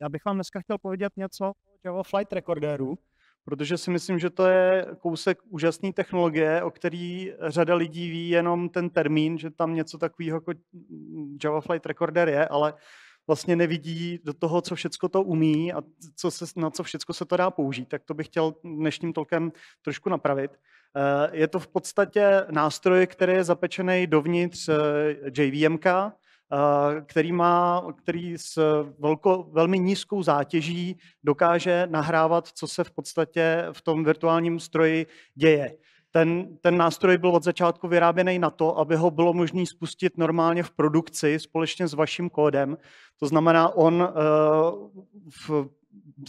Já bych vám dneska chtěl povědět něco o Java Flight Recorderu, protože si myslím, že to je kousek úžasné technologie, o který řada lidí ví jenom ten termín, že tam něco takového jako Java Flight Recorder je, ale vlastně nevidí do toho, co všechno to umí a co se, na co všechno se to dá použít, tak to bych chtěl dnešním tolkem trošku napravit. Eh, je to v podstatě nástroj, který je zapečený dovnitř eh, JVMka, Eh, který, má, který s velko, velmi nízkou zátěží dokáže nahrávat, co se v podstatě v tom virtuálním stroji děje. Ten, ten nástroj byl od začátku vyráběný na to, aby ho bylo možné spustit normálně v produkci společně s vaším kódem. To znamená, on eh, v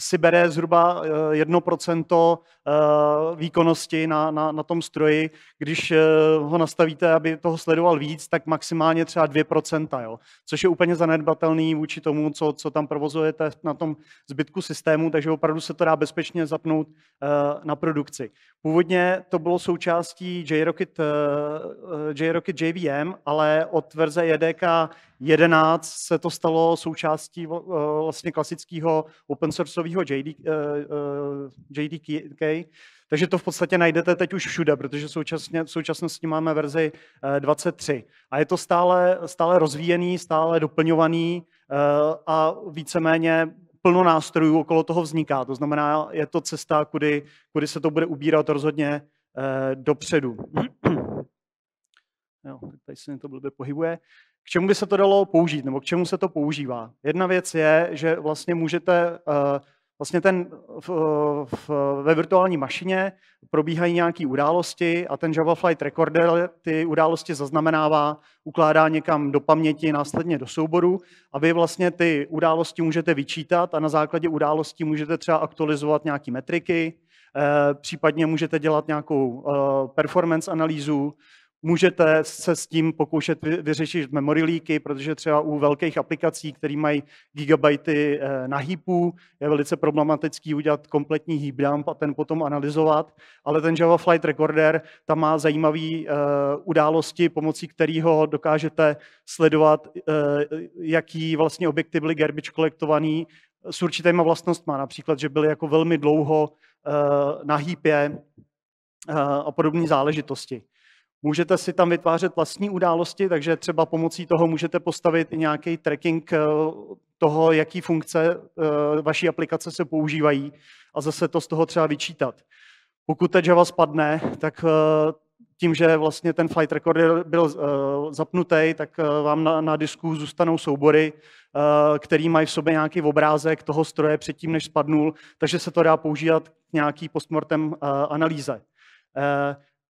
si bere zhruba 1% eh, eh, výkonnosti na, na, na tom stroji. Když eh, ho nastavíte, aby toho sledoval víc, tak maximálně třeba 2%, jo? což je úplně zanedbatelný vůči tomu, co, co tam provozujete na tom zbytku systému, takže opravdu se to dá bezpečně zapnout na produkci. Původně to bylo součástí JRocket, JRocket JVM, ale od verze JDK 11 se to stalo součástí vlastně klasického open sourceového JD, uh, eh, uh, eh, JDK, takže to v podstatě najdete teď už všude, protože současně, v současnosti máme verzi 23. Eh, a je to stále, stále rozvíjený, stále doplňovaný a víceméně plno nástrojů okolo toho vzniká. To znamená, je to cesta, kudy, kudy se to bude ubírat rozhodně dopředu. Jo, tady se mi to blbě pohybuje. K čemu by se to dalo použít, nebo k čemu se to používá? Jedna věc je, že vlastně můžete eh, vlastně ten, v, v, ve virtuální mašině probíhají nějaké události a ten Java Flight Recorder ty události zaznamenává, ukládá někam do paměti, následně do souboru a vy vlastně ty události můžete vyčítat a na základě událostí můžete třeba aktualizovat nějaké metriky, eh, případně můžete dělat nějakou eh, performance analýzu, Můžete se s tím pokoušet vyřešit memory leaky, protože třeba u velkých aplikací, které mají gigabajty eh, na heapu, je velice problematický udělat kompletní heap dump a ten potom analyzovat, ale ten Java Flight Recorder tam má zajímavé eh, události, pomocí kterého dokážete sledovat, eh, jaký vlastně objekty byly garbage kolektovaný s určitýma vlastnostma, například, že byly jako velmi dlouho na hýpě a podobné záležitosti. Můžete si tam vytvářet vlastní události, takže třeba pomocí toho můžete postavit nějaký tracking eh, toho, jaký funkce eh, vaší aplikace se používají a zase to z toho třeba vyčítat. Pokud ta Java spadne, tak eh, tím, že vlastně ten flight recorder byl zapnutý, tak vám na, na disku zůstanou soubory, který mají v sobě nějaký obrázek toho stroje předtím, než spadnul, takže se to dá používat k nějaký postmortem analýze.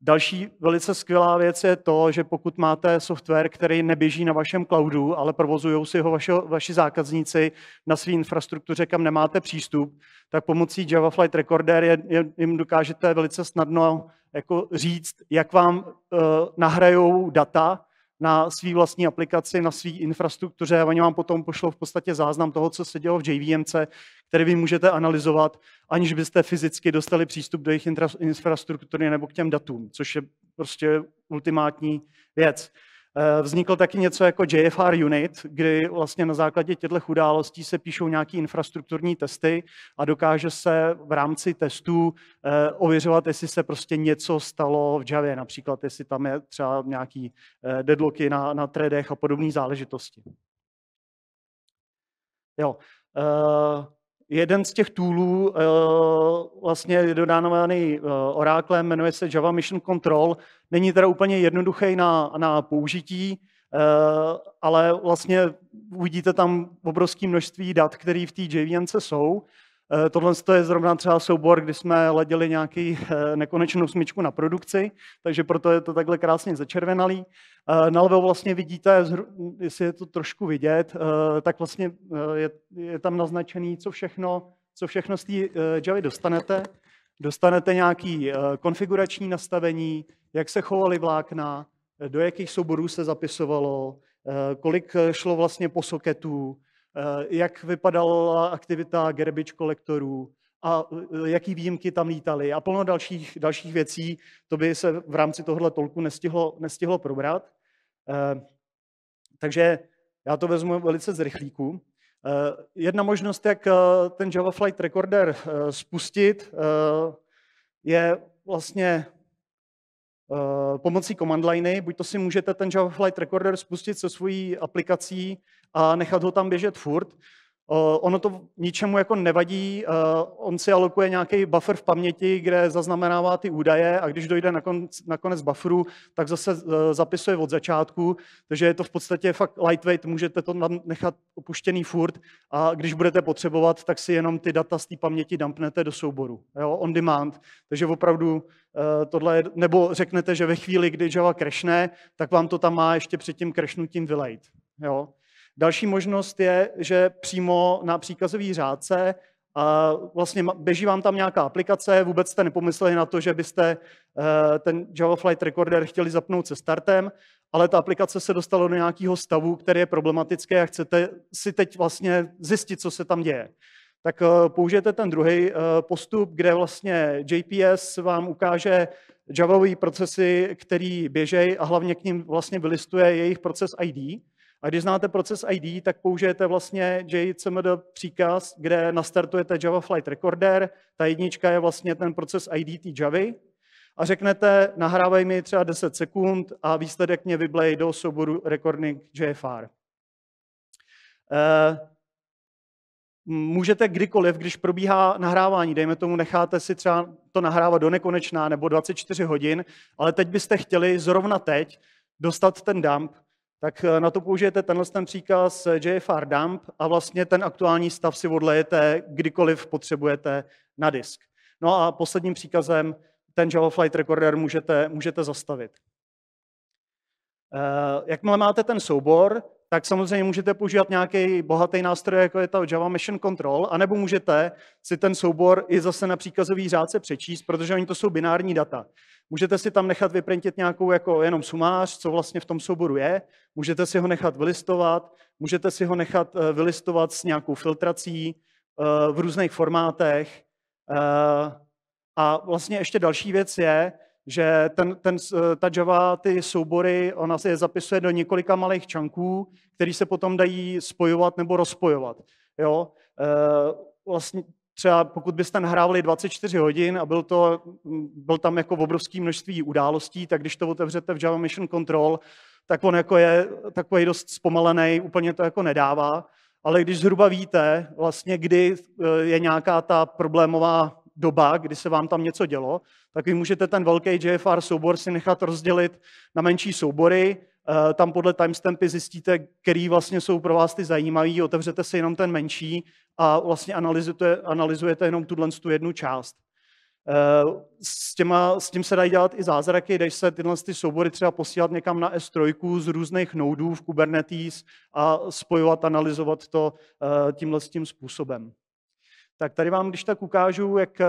Další velice skvělá věc je to, že pokud máte software, který neběží na vašem cloudu, ale provozují si ho vaši, vaši zákazníci na své infrastruktuře, kam nemáte přístup, tak pomocí Java Flight Recorder je, je, jim dokážete velice snadno jako říct, jak vám e, nahrajou data na své vlastní aplikaci, na své infrastruktuře a oni vám potom pošlou v podstatě záznam toho, co se dělo v JVMC, který vy můžete analyzovat, aniž byste fyzicky dostali přístup do jejich infrastruktury nebo k těm datům, což je prostě ultimátní věc. Eh, vznikl taky něco jako JFR Unit, kdy vlastně na základě těchto událostí se píšou nějaké infrastrukturní testy a dokáže se v rámci testů eh, ověřovat, jestli se prostě něco stalo v Javě, například jestli tam je třeba nějaký eh, deadlocky na, na tradech a podobné záležitosti. Jo. Jeden z těch toolů eh, vlastně je dodánovaný eh, Oráklem, jmenuje se Java Mission Control. Není teda úplně jednoduchý na, na použití, eh, ale vlastně uvidíte tam obrovské množství dat, které v té JVMce jsou Eh, tohle je zrovna třeba soubor, kdy jsme leděli nějaký eh, nekonečnou smyčku na produkci, takže proto je to takhle krásně začervenalý. Eh, levou vlastně vidíte, jestli je to trošku vidět, tak vlastně je, tam naznačený, co všechno, co všechno z té Java dostanete. Dostanete nějaký konfigurační nastavení, jak se chovaly vlákna, do jakých souborů se zapisovalo, kolik šlo vlastně po soketu, Eh, jak vypadala aktivita garbage kolektorů a eh, jaký výjimky tam lítaly a plno dalších, dalších věcí, to by se v rámci tohle tolku nestihlo, nestihlo probrat. Eh, takže já to vezmu velice z rychlíku. Jedna možnost, jak ten Java Flight Recorder spustit, je vlastně Eh, pomocí command liney, buď to si můžete ten Java Flight Recorder spustit se svojí aplikací a nechat ho tam běžet furt, Eh, ono to ničemu jako nevadí, eh, on si alokuje nějaký buffer v paměti, kde zaznamenává ty údaje a když dojde na konec, na konec bufferu, tak zase eh, zapisuje od začátku, takže je to v podstatě fakt lightweight, můžete to tam nechat opuštěný furt a když budete potřebovat, tak si jenom ty data z té paměti dumpnete do souboru, jo, on demand, takže opravdu tohle, je, nebo řeknete, že ve chvíli, kdy Java crashne, tak vám to tam má ještě před tím crashnutím vylejt, jo. Další možnost je, že přímo na příkazový řádce a vlastně běží vám tam nějaká aplikace, vůbec jste nepomysleli na to, že byste eh, ten Java Flight Recorder chtěli zapnout se startem, ale ta aplikace se dostala do nějakého stavu, který je problematický a chcete si teď vlastně zjistit, co se tam děje. Tak eh, použijete ten druhý eh, postup, kde vlastně JPS vám ukáže Java procesy, který běžejí a hlavně k ním vlastně vylistuje jejich proces ID. A když znáte proces ID, tak použijete vlastně JCMD příkaz, kde nastartujete Java Flight Recorder, ta jednička je vlastně ten proces ID té Javy, a řeknete, nahrávej mi třeba 10 sekund a výsledek mě vyblej do souboru recording JFR. Eh, můžete kdykoliv, když probíhá nahrávání, dejme tomu, necháte si třeba to nahrávat do nekonečná nebo 24 hodin, ale teď byste chtěli zrovna teď dostat ten dump, tak eh, na to použijete tenhle ten příkaz eh, JFR dump a vlastně ten aktuální stav si odlejete kdykoliv potřebujete na disk. No a posledním příkazem ten Java Flight Recorder můžete, můžete zastavit. Eh, jakmile máte ten soubor, tak samozřejmě můžete používat nějaký bohatý nástroj, jako je ta Java Mission Control, anebo můžete si ten soubor i zase na příkazový řádce přečíst, protože oni to jsou binární data. Můžete si tam nechat vyprintit nějakou jako jenom sumář, co vlastně v tom souboru je, můžete si ho nechat vylistovat, můžete si ho nechat eh, vylistovat s nějakou filtrací eh, v různých formátech. Eh, a vlastně ještě další věc je, že ten, ten, eh, ta Java, ty soubory, ona se je zapisuje do několika malých čanků, které se potom dají spojovat nebo rozpojovat. Jo? Eh, vlastně třeba pokud byste nahrávali 24 hodin a byl, to, mm, byl tam jako obrovské množství událostí, tak když to otevřete v Java Mission Control, tak on jako je takový dost zpomalený, úplně to jako nedává. Ale když zhruba víte, vlastně kdy eh, je nějaká ta problémová doba, kdy se vám tam něco dělo, tak vy můžete ten velký JFR soubor si nechat rozdělit na menší soubory, eh, tam podle timestampy zjistíte, který vlastně jsou pro vás ty zajímavý, otevřete si jenom ten menší a vlastně analyzujete, analyzujete jenom tuhle tu jednu část. Eh, s, těma, s tím se dají dělat i zázraky, když se tyhle ty soubory třeba posílat někam na S3 z různých nodů v Kubernetes a spojovat, analyzovat to eh, tímhle tím způsobem. Tak tady vám když tak ukážu, jak eh,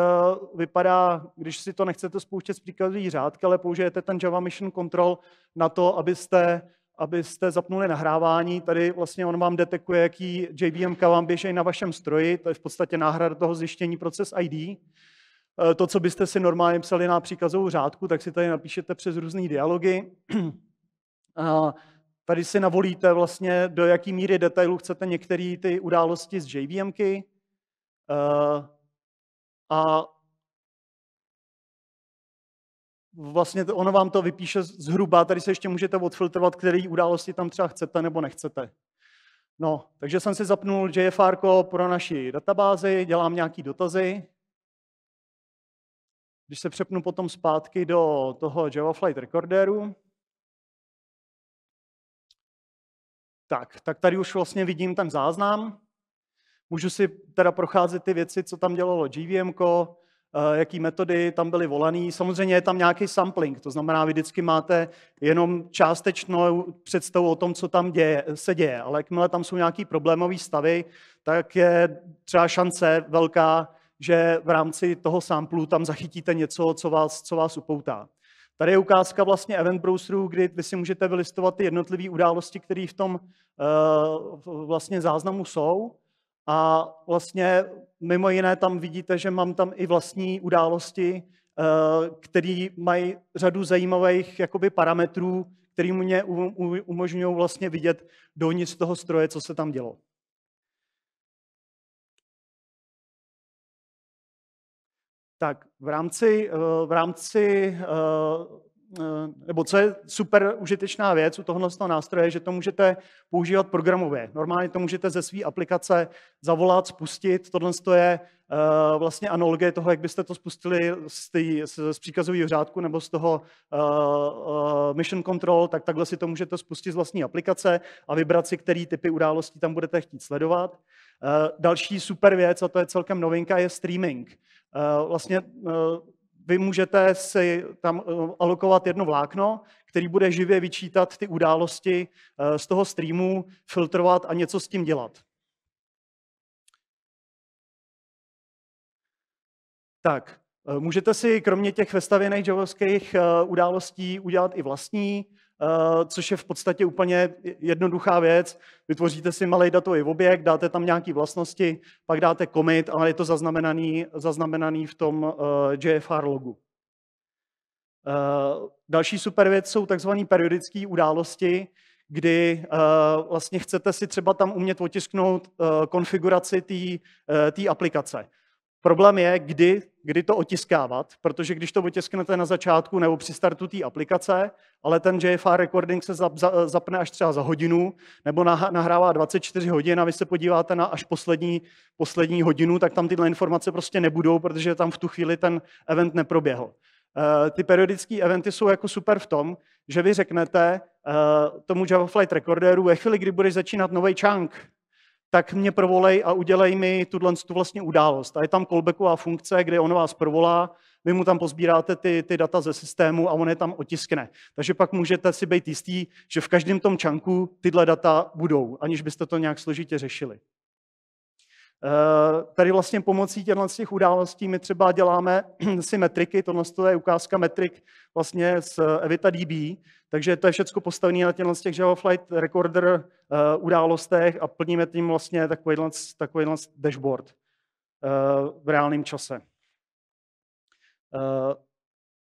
vypadá, když si to nechcete spouštět z příkazových řádky, ale použijete ten Java Mission Control na to, abyste, abyste zapnuli nahrávání. Tady vlastně on vám detekuje, jaký JVMK vám běží na vašem stroji. To je v podstatě náhrada toho zjištění proces ID. Eh, to, co byste si normálně psali na příkazovou řádku, tak si tady napíšete přes různé dialogy. A tady si navolíte vlastně, do jaký míry detailu chcete některé ty události z JVMky Eh, a vlastně to, ono vám to vypíše zhruba, tady se ještě můžete odfiltrovat, které události tam třeba chcete nebo nechcete. No, takže jsem si zapnul JFR pro naši databázi, dělám nějaký dotazy. Když se přepnu potom zpátky do toho Java Flight Recorderu, tak, tak tady už vlastně vidím ten záznam. Můžu si teda procházet ty věci, co tam dělalo GVM, eh, jaký metody tam byly volané. Samozřejmě je tam nějaký sampling, to znamená, vy vždycky máte jenom částečnou představu o tom, co tam děje, se děje, ale jakmile tam jsou nějaký problémové stavy, tak je třeba šance velká, že v rámci toho samplu tam zachytíte něco, co vás, co vás upoutá. Tady je ukázka vlastně event browseru, kdy vy si můžete vylistovat ty jednotlivé události, které v tom uh, vlastně záznamu jsou a vlastně mimo jiné tam vidíte, že mám tam i vlastní události, eh, které mají řadu zajímavých jakoby, parametrů, které mě umožňují vlastně vidět dovnitř toho stroje, co se tam dělo. Tak, v rámci, eh, v rámci eh, Eh, nebo co je super užitečná věc u toho nástroje, že to můžete používat programově. Normálně to můžete ze své aplikace zavolat, spustit. Tohle je eh, vlastně analogie toho, jak byste to spustili z, tý, z, z příkazového řádku nebo z toho uh, uh, mission control, tak takhle si to můžete spustit z vlastní aplikace a vybrat si, který typy událostí tam budete chtít sledovat. Uh, další super věc, a to je celkem novinka, je streaming. Uh, vlastně uh, vy můžete si tam eh, alokovat jedno vlákno, který bude živě vyčítat ty události eh, z toho streamu, filtrovat a něco s tím dělat. Tak, eh, můžete si kromě těch vestavěných javovských událostí udělat i vlastní. Eh, což je v podstatě úplně jednoduchá věc. Vytvoříte si malý datový objekt, dáte tam nějaké vlastnosti, pak dáte commit, ale je to zaznamenaný, zaznamenaný v tom eh, JFR logu. Eh, další super věc jsou tzv. periodické události, kdy vlastně chcete si třeba tam umět otisknout konfiguraci té aplikace. Problém je, kdy, kdy to otiskávat, protože když to otisknete na začátku nebo při startu té aplikace, ale ten JFR recording se zapne až třeba za hodinu, nebo nahrává 24 hodin a vy se podíváte na až poslední, poslední hodinu, tak tam tyhle informace prostě nebudou, protože tam v tu chvíli ten event neproběhl. Eh, ty periodické eventy jsou jako super v tom, že vy řeknete eh, tomu Java Flight Recorderu, ve chvíli, kdy budeš začínat nový chunk, tak mě provolej a udělej mi tuhle tu vlastně událost. A je tam callbacková funkce, kde on vás provolá, vy mu tam pozbíráte ty, ty data ze systému a on je tam otiskne. Takže pak můžete si být jistý, že v každém tom čanku tyhle data budou, aniž byste to nějak složitě řešili. Eh, tady vlastně pomocí těchto těch událostí my třeba děláme si metriky, tohle je ukázka metrik vlastně z eh, Evita DB, takže to je všechno postavené na těchto těch Java Flight Recorder eh, událostech a plníme tím vlastně takovýhle, takovýhle dashboard v reálném čase.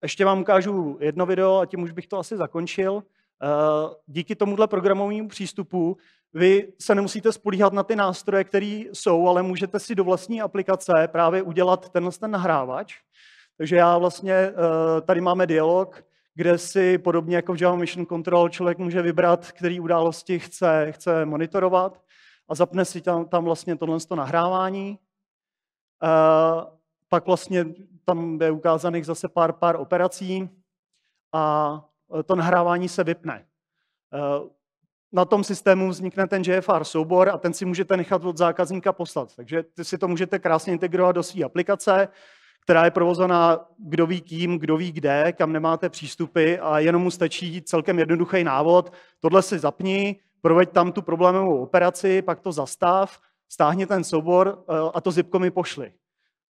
Ještě vám ukážu jedno video a tím už bych to asi zakončil. Eh, díky tomuhle programovému přístupu vy se nemusíte spolíhat na ty nástroje, které jsou, ale můžete si do vlastní aplikace právě udělat tenhle ten nahrávač. Takže já vlastně, eh, tady máme dialog, kde si podobně jako v Java Mission Control člověk může vybrat, který události chce, chce monitorovat a zapne si tam, tam vlastně tohle nahrávání. Eh, pak vlastně tam je ukázaných zase pár, pár operací a Eh, to nahrávání se vypne. Eh, na tom systému vznikne ten JFR soubor a ten si můžete nechat od zákazníka poslat. Takže si to můžete krásně integrovat do své aplikace, která je provozená kdo ví kým, kdo ví kde, kam nemáte přístupy a jenom mu stačí celkem jednoduchý návod. Tohle si zapni, proveď tam tu problémovou operaci, pak to zastav, stáhni ten soubor eh, a to zipko mi pošli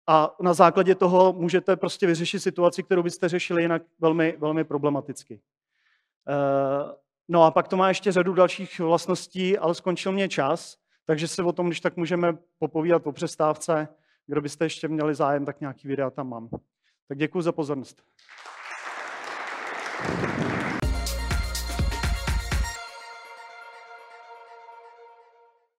a na základě toho můžete prostě vyřešit situaci, kterou byste řešili jinak velmi, velmi problematicky. Eh, no a pak to má ještě řadu dalších vlastností, ale skončil mě čas, takže se o tom, když tak můžeme popovídat po přestávce, kdo byste ještě měli zájem, tak nějaký videa tam mám. Tak děkuji za pozornost.